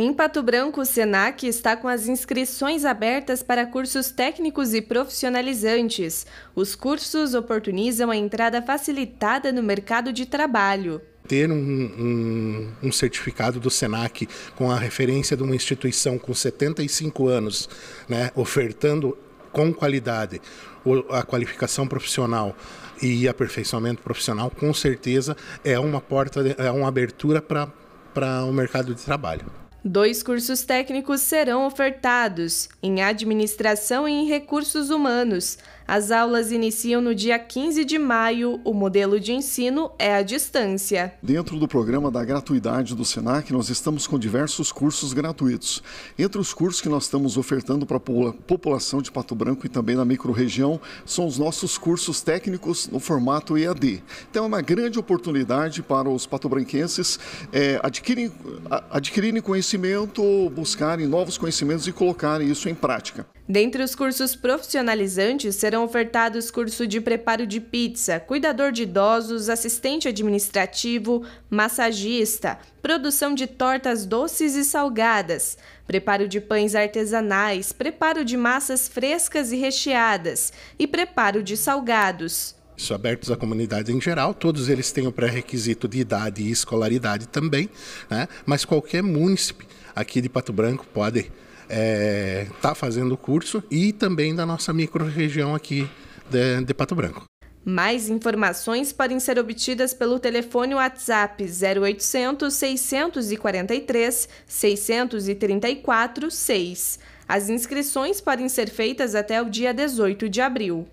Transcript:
Em Pato Branco, o SENAC está com as inscrições abertas para cursos técnicos e profissionalizantes. Os cursos oportunizam a entrada facilitada no mercado de trabalho ter um, um, um, certificado do SENAC com a referência de uma instituição com 75 anos, né, ofertando com qualidade a qualificação profissional e aperfeiçoamento profissional, com certeza é uma porta, é uma abertura para o mercado de trabalho. Dois cursos técnicos serão ofertados, em Administração e em Recursos Humanos, as aulas iniciam no dia 15 de maio. O modelo de ensino é à distância. Dentro do programa da gratuidade do SENAC, nós estamos com diversos cursos gratuitos. Entre os cursos que nós estamos ofertando para a população de Pato Branco e também na microrregião são os nossos cursos técnicos no formato EAD. Então é uma grande oportunidade para os patobranquenses é, adquirirem, adquirirem conhecimento, buscarem novos conhecimentos e colocarem isso em prática. Dentre os cursos profissionalizantes serão ofertados curso de preparo de pizza, cuidador de idosos, assistente administrativo, massagista, produção de tortas doces e salgadas, preparo de pães artesanais, preparo de massas frescas e recheadas e preparo de salgados isso abertos à comunidade em geral, todos eles têm o pré-requisito de idade e escolaridade também, né? mas qualquer munícipe aqui de Pato Branco pode está é, tá fazendo o curso e também da nossa microrregião aqui de, de Pato Branco. Mais informações podem ser obtidas pelo telefone WhatsApp 0800 643 634 6. As inscrições podem ser feitas até o dia 18 de abril.